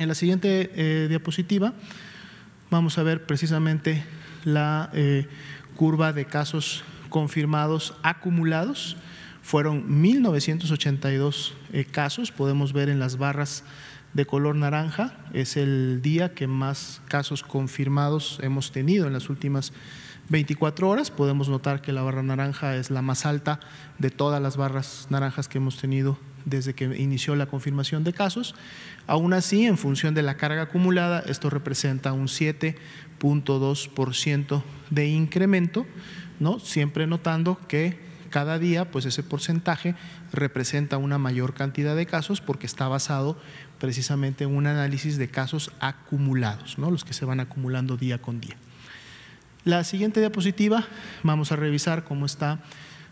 En la siguiente eh, diapositiva vamos a ver precisamente la eh, curva de casos confirmados acumulados. Fueron 1.982 eh, casos, podemos ver en las barras de color naranja, es el día que más casos confirmados hemos tenido en las últimas 24 horas. Podemos notar que la barra naranja es la más alta de todas las barras naranjas que hemos tenido desde que inició la confirmación de casos. Aún así, en función de la carga acumulada, esto representa un 7.2% de incremento, ¿no? siempre notando que cada día pues ese porcentaje representa una mayor cantidad de casos porque está basado precisamente en un análisis de casos acumulados, ¿no? los que se van acumulando día con día. La siguiente diapositiva, vamos a revisar cómo está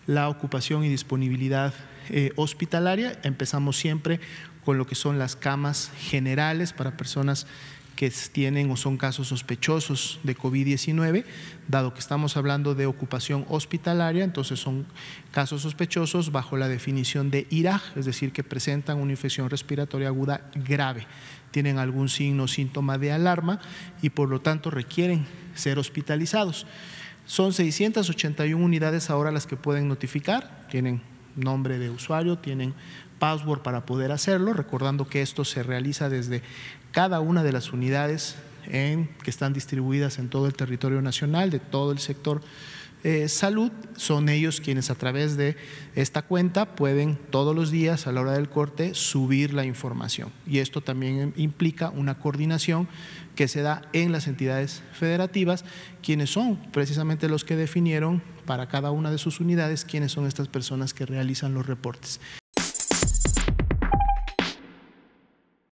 la ocupación y disponibilidad eh, hospitalaria. Empezamos siempre con lo que son las camas generales para personas que tienen o son casos sospechosos de COVID-19, dado que estamos hablando de ocupación hospitalaria, entonces son casos sospechosos bajo la definición de IRAG, es decir, que presentan una infección respiratoria aguda grave, tienen algún signo o síntoma de alarma y por lo tanto requieren ser hospitalizados. Son 681 unidades ahora las que pueden notificar, tienen nombre de usuario, tienen password para poder hacerlo, recordando que esto se realiza desde cada una de las unidades que están distribuidas en todo el territorio nacional, de todo el sector eh, salud, son ellos quienes a través de esta cuenta pueden todos los días a la hora del corte subir la información. Y esto también em, implica una coordinación que se da en las entidades federativas, quienes son precisamente los que definieron para cada una de sus unidades quiénes son estas personas que realizan los reportes.